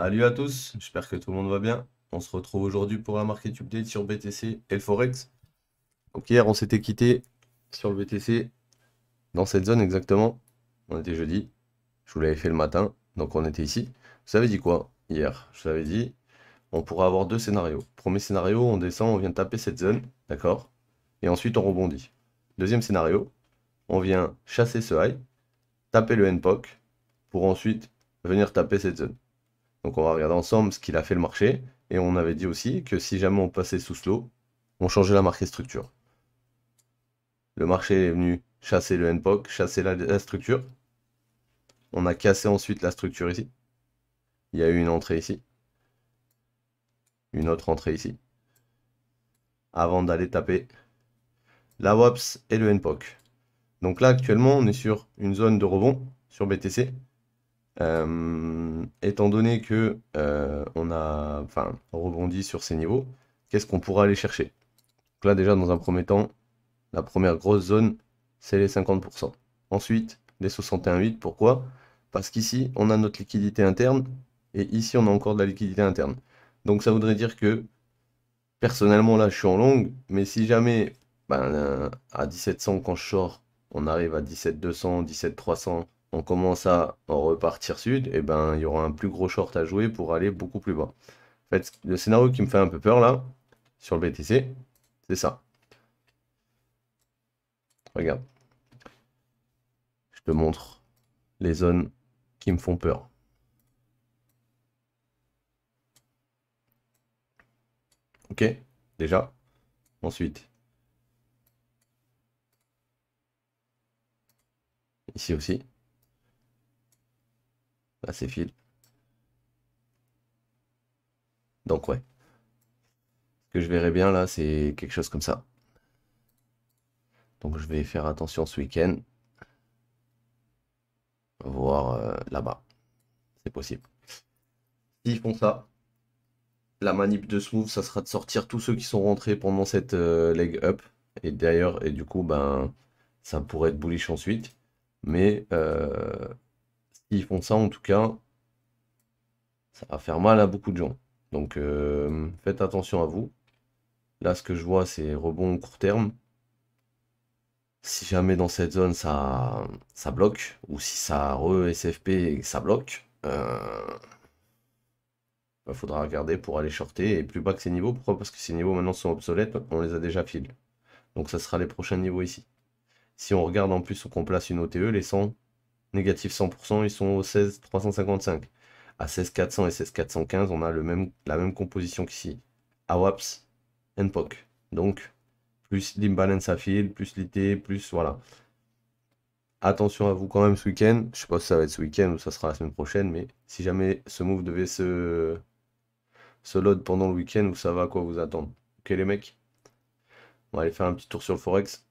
Salut à tous, j'espère que tout le monde va bien. On se retrouve aujourd'hui pour la market update sur BTC et le Forex. Donc hier, on s'était quitté sur le BTC dans cette zone exactement. On était jeudi. Je vous l'avais fait le matin, donc on était ici. Vous avez dit quoi hier Je vous avais dit, on pourrait avoir deux scénarios. Premier scénario, on descend, on vient taper cette zone, d'accord Et ensuite, on rebondit. Deuxième scénario, on vient chasser ce high, taper le NPOC, pour ensuite venir taper cette zone. Donc on va regarder ensemble ce qu'il a fait le marché. Et on avait dit aussi que si jamais on passait sous slow, on changeait la marque structure. Le marché est venu chasser le NPOC, chasser la, la structure. On a cassé ensuite la structure ici. Il y a eu une entrée ici. Une autre entrée ici. Avant d'aller taper la WAPS et le NPOC. Donc là actuellement on est sur une zone de rebond sur BTC euh, étant donné que euh, on a enfin, rebondi sur ces niveaux, qu'est-ce qu'on pourra aller chercher là déjà dans un premier temps, la première grosse zone, c'est les 50%. Ensuite, les 61,8, pourquoi Parce qu'ici, on a notre liquidité interne, et ici, on a encore de la liquidité interne. Donc ça voudrait dire que, personnellement, là, je suis en longue, mais si jamais, ben, à 1700, quand je sors, on arrive à 17200, 17300, on commence à repartir sud, et eh ben il y aura un plus gros short à jouer pour aller beaucoup plus bas. En fait, le scénario qui me fait un peu peur là, sur le BTC, c'est ça. Regarde. Je te montre les zones qui me font peur. Ok, déjà. Ensuite. Ici aussi assez fils. Donc ouais. Ce que je verrai bien là, c'est quelque chose comme ça. Donc je vais faire attention ce week-end. Voir euh, là-bas. C'est possible. S'ils font ça, la manip de ce ça sera de sortir tous ceux qui sont rentrés pendant cette euh, leg up. Et d'ailleurs, et du coup, ben, ça pourrait être bullish ensuite. Mais euh, ils font ça, en tout cas, ça va faire mal à beaucoup de gens. Donc euh, faites attention à vous. Là, ce que je vois, c'est rebond court terme. Si jamais dans cette zone ça, ça bloque, ou si ça re-SFP ça bloque, il euh, bah, faudra regarder pour aller shorter. Et plus bas que ces niveaux, pourquoi Parce que ces niveaux maintenant sont obsolètes, on les a déjà filés. Donc ça sera les prochains niveaux ici. Si on regarde en plus on place une OTE, les 100, négatif 100%, ils sont au 16 355. À 16 400 et 16 415, on a le même, la même composition qu'ici. AWAPS, POC. Donc, plus l'imbalance à fil, plus l'IT, plus voilà. Attention à vous quand même ce week-end. Je sais pas si ça va être ce week-end ou ça sera la semaine prochaine, mais si jamais ce move devait se, se load pendant le week-end, vous savez à quoi vous attendre. Ok les mecs On va aller faire un petit tour sur le Forex.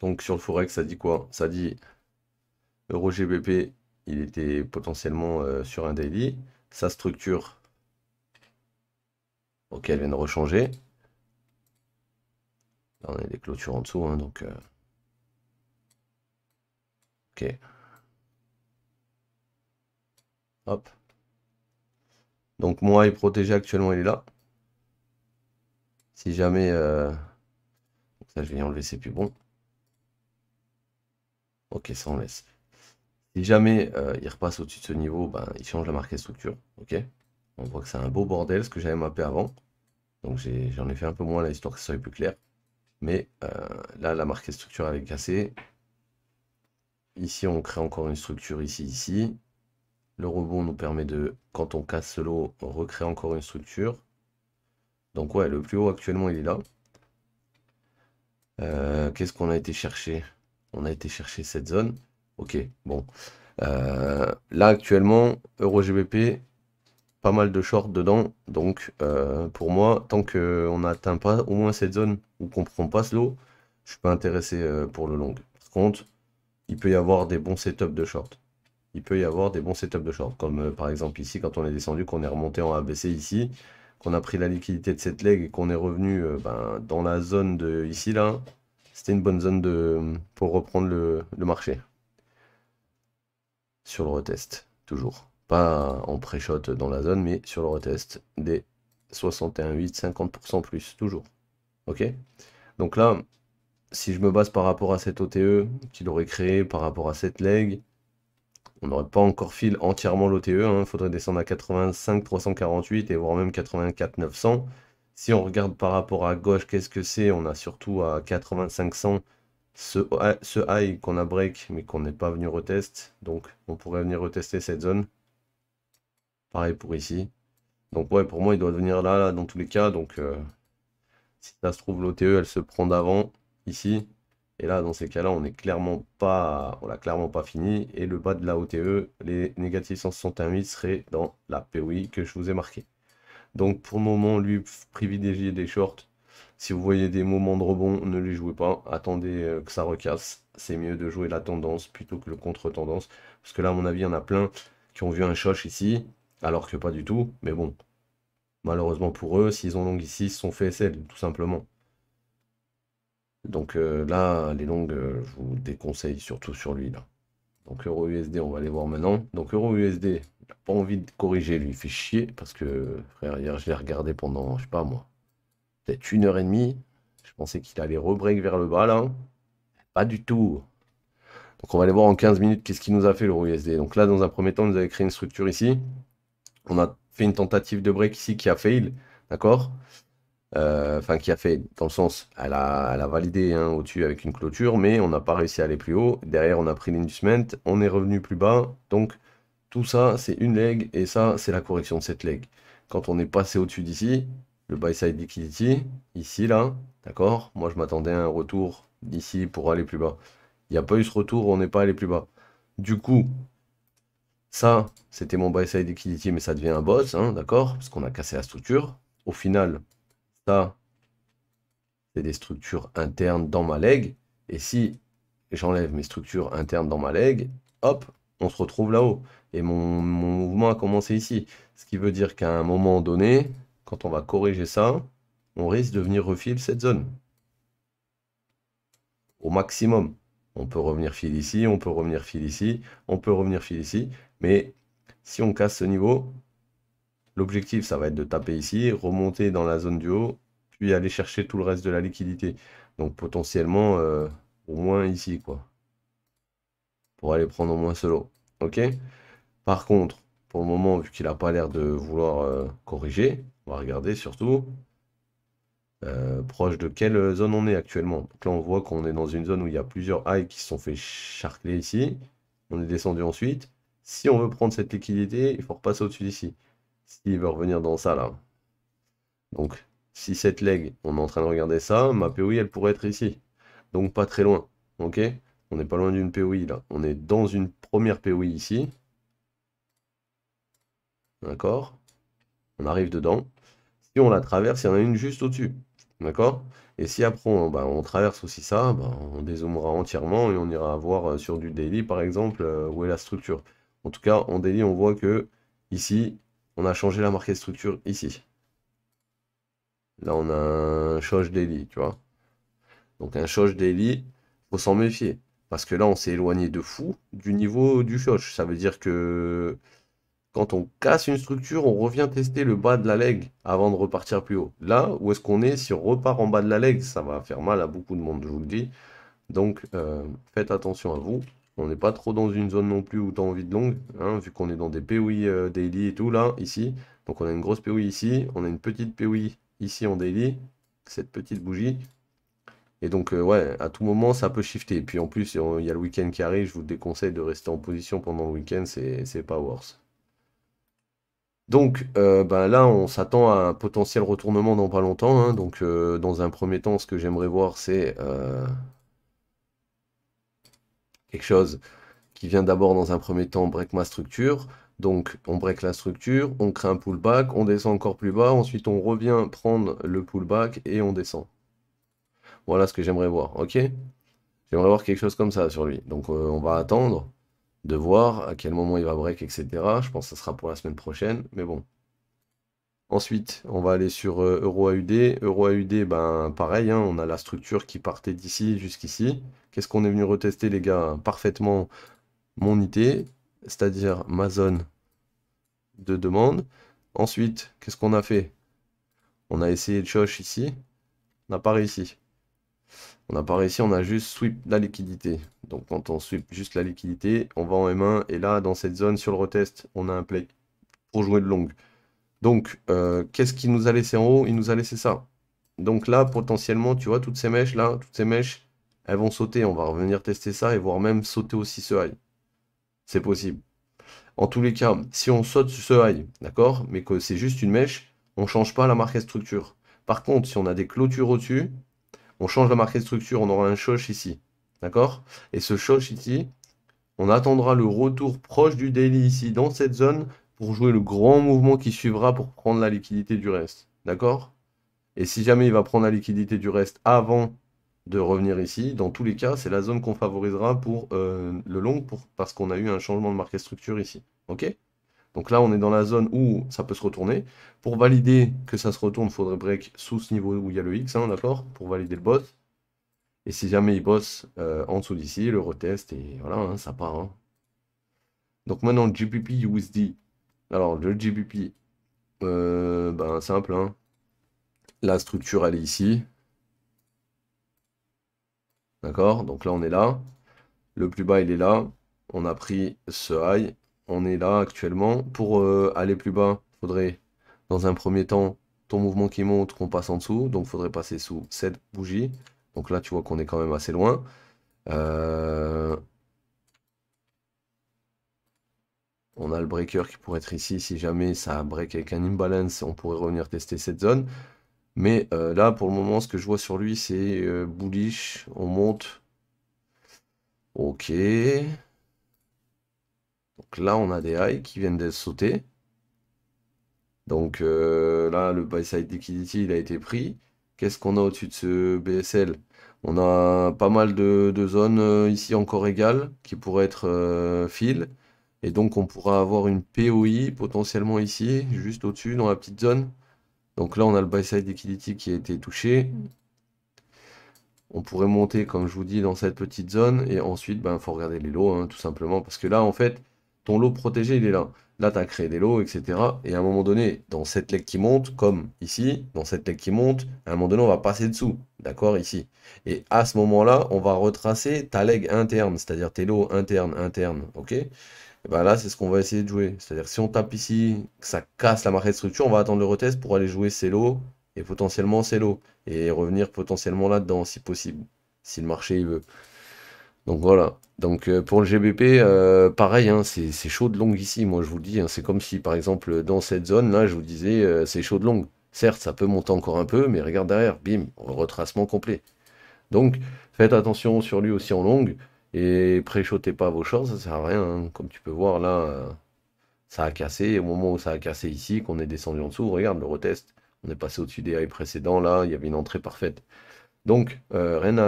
Donc sur le Forex, ça dit quoi Ça dit Euro GBP, il était potentiellement euh, sur un daily. Sa structure, ok, elle vient de rechanger. on a des clôtures en dessous, hein, donc... Euh. Ok. Hop. Donc moi, il protégé actuellement, il est là. Si jamais... Euh, ça, je vais enlever, c'est plus bon. Ok, ça, on laisse. Si jamais euh, il repasse au-dessus de ce niveau, ben, il change la marquée structure. Ok On voit que c'est un beau bordel, ce que j'avais mappé avant. Donc j'en ai, fait un peu moins là, histoire que ça soit plus clair. Mais euh, là, la marquée structure, elle cassé. Ici, on crée encore une structure ici, ici. Le rebond nous permet de, quand on casse l'eau, lot, on encore une structure. Donc ouais, le plus haut actuellement, il est là. Euh, qu'est-ce qu'on a été chercher On a été chercher cette zone. Ok, bon. Euh, là, actuellement, EuroGBP, pas mal de shorts dedans. Donc, euh, pour moi, tant qu'on n'atteint pas au moins cette zone ou qu'on prend pas ce lot, je suis pas intéressé euh, pour le long. Par contre, il peut y avoir des bons setups de short. Il peut y avoir des bons setups de short, comme par exemple ici, quand on est descendu, qu'on est remonté en ABC ici, qu'on a pris la liquidité de cette leg et qu'on est revenu ben, dans la zone de ici, là, c'était une bonne zone de, pour reprendre le marché sur le retest, toujours. Pas en pré-shot dans la zone, mais sur le retest, des 61,8, 50% plus, toujours. Ok Donc là, si je me base par rapport à cette OTE qu'il aurait créé, par rapport à cette leg, on n'aurait pas encore fil entièrement l'OTE, il hein. faudrait descendre à 85 348 et voire même 84 900. Si on regarde par rapport à gauche, qu'est-ce que c'est On a surtout à 8500 ce, ce high qu'on a break mais qu'on n'est pas venu retester Donc on pourrait venir retester cette zone. Pareil pour ici. Donc ouais, pour moi, il doit venir là, là dans tous les cas. Donc euh, si ça se trouve, l'OTE, elle se prend d'avant ici. Et là, dans ces cas-là, on n'est clairement pas, on l'a clairement pas fini. Et le bas de la OTE, les négatifs 161 seraient dans la POI que je vous ai marqué. Donc pour le moment, lui privilégier des shorts si vous voyez des moments de rebond, ne les jouez pas. Attendez euh, que ça recasse. C'est mieux de jouer la tendance plutôt que le contre-tendance. Parce que là, à mon avis, il y en a plein qui ont vu un choche ici, alors que pas du tout. Mais bon, malheureusement pour eux, s'ils ont longue ici, ils se sont fait SL, tout simplement. Donc euh, là, les longues, euh, je vous déconseille surtout sur lui. Donc Euro USD, on va aller voir maintenant. Donc Euro USD, il n'a pas envie de corriger, lui, il fait chier, parce que, frère, hier, je l'ai regardé pendant, je sais pas moi, une heure et demie. Je pensais qu'il allait rebreak vers le bas là. Pas du tout. Donc on va aller voir en 15 minutes qu'est-ce qui nous a fait le USD. Donc là, dans un premier temps, nous avez créé une structure ici. On a fait une tentative de break ici qui a fail, d'accord euh, Enfin, qui a fait dans le sens, elle a, elle a validé hein, au-dessus avec une clôture, mais on n'a pas réussi à aller plus haut. Derrière, on a pris l'inducement, on est revenu plus bas. Donc tout ça, c'est une leg, et ça, c'est la correction de cette leg. Quand on est passé au-dessus d'ici, le buy side liquidity, ici, là, d'accord Moi, je m'attendais à un retour d'ici pour aller plus bas. Il n'y a pas eu ce retour, on n'est pas allé plus bas. Du coup, ça, c'était mon buy side liquidity, mais ça devient un boss, hein, d'accord Parce qu'on a cassé la structure. Au final, ça, c'est des structures internes dans ma leg. Et si j'enlève mes structures internes dans ma leg, hop, on se retrouve là-haut. Et mon, mouvement a commencé ici. Ce qui veut dire qu'à un moment donné, quand on va corriger ça, on risque de venir refiler cette zone. Au maximum. On peut revenir fil ici, on peut revenir fil ici, on peut revenir fil ici. Mais si on casse ce niveau, l'objectif, ça va être de taper ici, remonter dans la zone du haut, puis aller chercher tout le reste de la liquidité. Donc potentiellement, euh, au moins ici, quoi. Pour aller prendre au moins ce lot. OK Par contre, pour le moment, vu qu'il n'a pas l'air de vouloir euh, corriger, regarder surtout euh, proche de quelle zone on est actuellement. là, on voit qu'on est dans une zone où il y a plusieurs high qui se sont fait charcler ici. On est descendu ensuite. Si on veut prendre cette liquidité, il faut repasser au-dessus d'ici. S'il veut revenir dans ça, là. Donc, si cette leg, on est en train de regarder ça, ma POI, elle pourrait être ici. Donc, pas très loin. OK On n'est pas loin d'une POI, là. On est dans une première POI ici. D'accord On arrive dedans. Si on la traverse, il y en a une juste au-dessus. D'accord Et si après on, bah, traverse aussi ça, bah, on dézoomera entièrement et on ira voir euh, sur du daily par exemple euh, où est la structure. En tout cas, en daily, on voit que ici, on a changé la marquée structure ici. Là, on a un shosh daily, tu vois. Donc un shosh daily, faut s'en méfier. Parce que là, on s'est éloigné de fou du niveau du shosh. Ça veut dire que quand on casse une structure, on revient tester le bas de la leg avant de repartir plus haut. Là, où est-ce qu'on est Si on repart en bas de la leg, ça va faire mal à beaucoup de monde, je vous le dis. Donc, euh, faites attention à vous. On n'est pas trop dans une zone non plus où tu as envie de longue, hein, vu qu'on est dans des POI euh, daily et tout, là, ici. Donc, on a une grosse POI ici, on a une petite POI ici en daily, cette petite bougie. Et donc, euh, ouais, à tout moment, ça peut shifter. Et puis, en plus, il y a le week-end qui arrive, je vous déconseille de rester en position pendant le week-end, c'est pas worse. Donc ben là, on s'attend à un potentiel retournement dans pas longtemps. Hein. donc euh, dans un premier temps, ce que j'aimerais voir, c'est euh, quelque chose qui vient d'abord dans un premier temps break ma structure. Donc on break la structure, on crée un pullback, on descend encore plus bas, ensuite on revient prendre le pullback et on descend. Voilà ce que j'aimerais voir, ok J'aimerais voir quelque chose comme ça sur lui. Donc on va attendre de voir à quel moment il va break, etc. Je pense que ça sera pour la semaine prochaine, mais bon. Ensuite, on va aller sur euh, EuroAUD. EuroAUD, ben pareil, hein, on a la structure qui partait d'ici jusqu'ici. Qu'est-ce qu'on est venu retester, les gars Parfaitement mon IT, c'est-à-dire ma zone de demande. Ensuite, qu'est-ce qu'on a fait On a essayé de choche ici, on n'a pas réussi. On a pas ici, on a juste sweep la liquidité. Donc quand on sweep juste la liquidité, on va en M1. Et là, dans cette zone, sur le retest, on a un play pour jouer de longue. Donc, euh, qu'est-ce qu'il nous a laissé en haut Il nous a laissé ça. Donc là, potentiellement, tu vois, toutes ces mèches là, toutes ces mèches, elles vont sauter. On va revenir tester ça et voire même sauter aussi ce high. C'est possible. En tous les cas, si on saute ce high, d'accord, mais que c'est juste une mèche, on ne change pas la marque structure. Par contre, si on a des clôtures au-dessus, on change la marque de structure, on aura un choche ici. D'accord Et ce choche ici, on attendra le retour proche du daily ici dans cette zone pour jouer le grand mouvement qui suivra pour prendre la liquidité du reste. D'accord Et si jamais il va prendre la liquidité du reste avant de revenir ici, dans tous les cas, c'est la zone qu'on favorisera pour euh, le long pour, parce qu'on a eu un changement de marque et structure ici. OK donc là, on est dans la zone où ça peut se retourner. Pour valider que ça se retourne, il faudrait break sous ce niveau où il y a le X, hein, d'accord Pour valider le boss. Et si jamais il bosse euh, en dessous d'ici, le retest, et voilà, hein, ça part. Hein. Donc maintenant, GPP USD. Alors, le GPP, euh, ben, simple. La structure, elle est ici. D'accord Donc là, on est là. Le plus bas, il est là. On a pris ce high on est là actuellement. Pour euh, aller plus bas, faudrait dans un premier temps ton mouvement qui monte, qu'on passe en dessous. Donc faudrait passer sous cette bougie. Donc là, tu vois qu'on est quand même assez loin. Euh, on a le breaker qui pourrait être ici. Si jamais ça break avec un imbalance, on pourrait revenir tester cette zone. Mais euh, là, pour le moment, ce que je vois sur lui, c'est bullish. On monte. Ok. Donc là, on a des highs qui viennent d'être sautés. Donc euh, là, le buy side liquidity, il a été pris. Qu'est-ce qu'on a au-dessus de ce BSL On a pas mal de, zones euh, ici encore égales qui pourraient être euh, filles. Et donc, on pourra avoir une POI potentiellement ici, juste au-dessus, dans la petite zone. Donc là, on a le buy side liquidity qui a été touché. On pourrait monter, comme je vous dis, dans cette petite zone. Et ensuite, il ben, faut regarder les lots, hein, tout simplement. Parce que là, en fait, ton lot protégé, il est là. Là, tu as créé des lots, etc. Et à un moment donné, dans cette leg qui monte, comme ici, dans cette leg qui monte, à un moment donné, on va passer dessous. D'accord Ici. Et à ce moment-là, on va retracer ta leg interne, c'est-à-dire tes lots internes, internes. OK et ben là, c'est ce qu'on va essayer de jouer. C'est-à-dire si on tape ici, que ça casse la de structure, on va attendre le retest pour aller jouer ces lots et potentiellement ces lots. Et revenir potentiellement là-dedans si possible, si le marché il veut. Donc voilà. Donc euh, pour le GBP, euh, pareil, hein, c'est chaud de longue ici, moi je vous le dis. Hein. c'est comme si par exemple dans cette zone là, je vous disais euh, c'est chaud de longue. Certes, ça peut monter encore un peu, mais regarde derrière, bim, retracement complet. Donc faites attention sur lui aussi en longue et préchotez pas vos choses, ça sert à rien. Hein. Comme tu peux voir là, ça a cassé. Au moment où ça a cassé ici, qu'on est descendu en dessous, regarde le retest, on est passé au-dessus des highs précédents là, il y avait une entrée parfaite. Donc il n'y a rien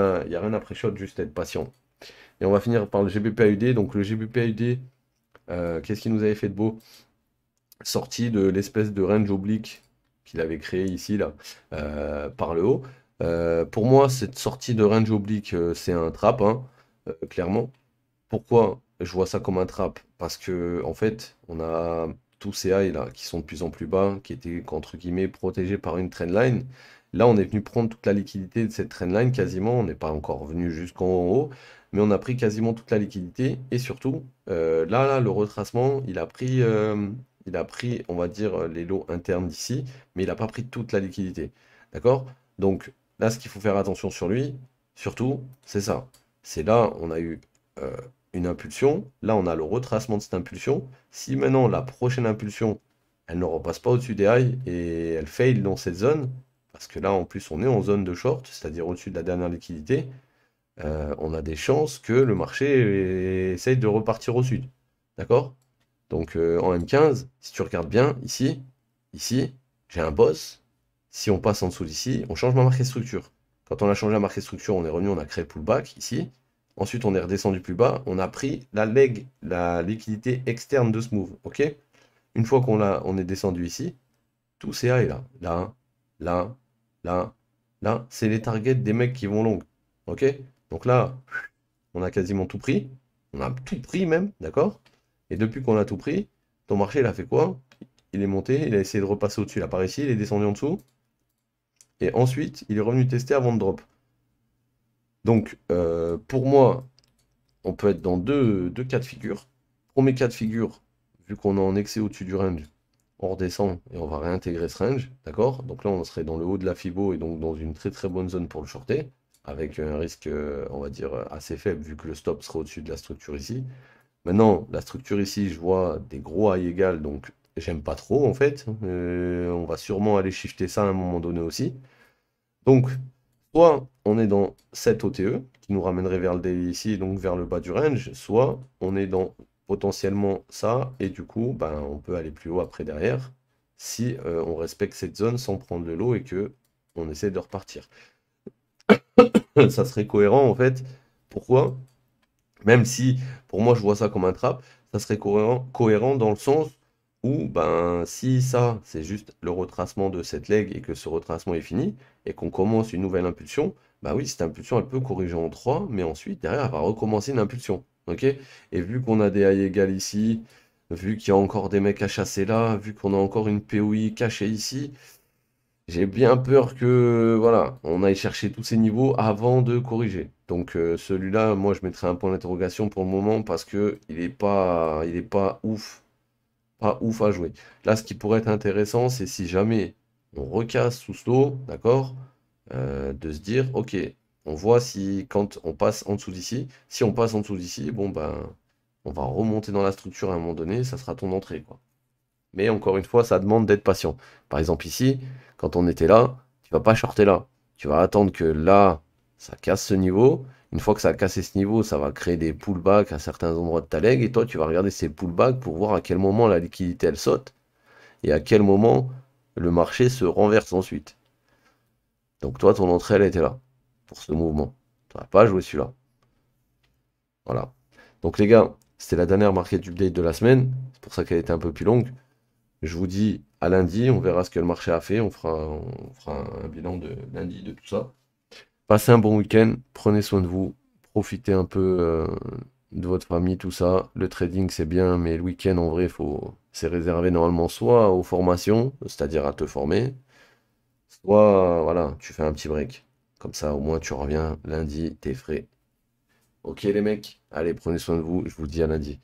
à, préchoter, juste être patient. Et on va finir par le GBPAUD. Donc le GBPAUD, euh, qu'est-ce qu'il nous avait fait de beau Sorti de l'espèce de range oblique qu'il avait créé ici, là, euh, par le haut. Euh, pour moi, cette sortie de range oblique, c'est un trap, hein, clairement. Pourquoi je vois ça comme un trap Parce que, en fait, on a tous ces highs là qui sont de plus en plus bas, qui étaient entre guillemets protégés par une trendline. Là, on est venu prendre toute la liquidité de cette trendline quasiment. On n'est pas encore venu jusqu'en haut mais on a pris quasiment toute la liquidité. Et surtout, euh, là, là, le retracement, il a pris, euh, il a pris, on va dire, les lots internes d'ici, mais il n'a pas pris toute la liquidité. D'accord Donc là, ce qu'il faut faire attention sur lui, surtout, c'est ça. C'est là, on a eu euh, une impulsion. Là, on a le retracement de cette impulsion. Si maintenant, la prochaine impulsion, elle ne repasse pas au-dessus des highs et elle fail dans cette zone, parce que là, en plus, on est en zone de short, c'est-à-dire au-dessus de la dernière liquidité, euh, on a des chances que le marché essaye de repartir au sud. D'accord Donc euh, en M15, si tu regardes bien, ici, ici, j'ai un boss. Si on passe en dessous d'ici, on change ma marque structure. Quand on a changé la marque structure, on est revenu, on a créé pullback ici. Ensuite, on est redescendu plus bas, on a pris la leg, la liquidité externe de ce move. Ok Une fois qu'on on est descendu ici, Tout ces là, là, là, là, là, c'est les targets des mecs qui vont long. Ok donc là, on a quasiment tout pris. On a tout pris même, d'accord Et depuis qu'on a tout pris, ton marché, il a fait quoi Il est monté, il a essayé de repasser au-dessus, là par ici, il est descendu en dessous. Et ensuite, il est revenu tester avant de drop. Donc, euh, pour moi, on peut être dans deux, deux cas de figure. Premier cas de figure, vu qu'on est en excès au-dessus du range, on redescend et on va réintégrer ce range, d'accord Donc là, on serait dans le haut de la FIBO et donc dans une très très bonne zone pour le shorter avec un risque, euh, on va dire, assez faible, vu que le stop sera au-dessus de la structure ici. Maintenant, la structure ici, je vois des gros high égales, donc j'aime pas trop, en fait. Euh, on va sûrement aller shifter ça à un moment donné aussi. Donc, soit on est dans cette OTE, qui nous ramènerait vers le daily ici, donc vers le bas du range, soit on est dans potentiellement ça, et du coup, ben, on peut aller plus haut après derrière, si euh, on respecte cette zone sans prendre de l'eau et que on essaie de repartir. ça serait cohérent en fait. Pourquoi Même si pour moi je vois ça comme un trap, ça serait cohérent, cohérent dans le sens où ben si ça c'est juste le retracement de cette leg et que ce retracement est fini et qu'on commence une nouvelle impulsion, bah oui, cette impulsion elle peut corriger en 3, mais ensuite derrière elle va recommencer une impulsion. ok et vu qu'on a des high égales ici, vu qu'il y a encore des mecs à chasser là, vu qu'on a encore une POI cachée ici, j'ai bien peur que voilà, on aille chercher tous ces niveaux avant de corriger. Donc euh, celui-là, moi je mettrai un point d'interrogation pour le moment parce que il pas il pas ouf. Pas ouf à jouer. Là, ce qui pourrait être intéressant, c'est si jamais on recasse sous d'accord euh, De se dire, ok, on voit si quand on passe en dessous d'ici, si on passe en dessous d'ici, bon ben on va remonter dans la structure à un moment donné, ça sera ton entrée, quoi. Mais encore une fois, ça demande d'être patient. Par exemple, ici, quand on était là, tu vas pas shorter là. Tu vas attendre que là, ça casse ce niveau. Une fois que ça a cassé ce niveau, ça va créer des pullbacks à certains endroits de ta leg. Et toi, tu vas regarder ces pullbacks pour voir à quel moment la liquidité, elle saute. Et à quel moment le marché se renverse ensuite. Donc toi, ton entrée, elle était là. Pour ce mouvement. Tu n'as pas joué celui-là. Voilà. Donc les gars, c'était la dernière market update de la semaine. C'est pour ça qu'elle était un peu plus longue. Je vous dis à lundi, on verra ce que le marché a fait, on fera, un bilan de lundi de tout ça. Passez un bon week-end, prenez soin de vous, profitez un peu euh, de votre famille, tout ça. Le trading c'est bien, mais le week-end en vrai, faut... c'est réservé normalement soit aux formations, c'est-à-dire à te former, soit voilà, tu fais un petit break. Comme ça, au moins tu reviens lundi, t'es frais. Ok les mecs, allez, prenez soin de vous, je vous dis à lundi.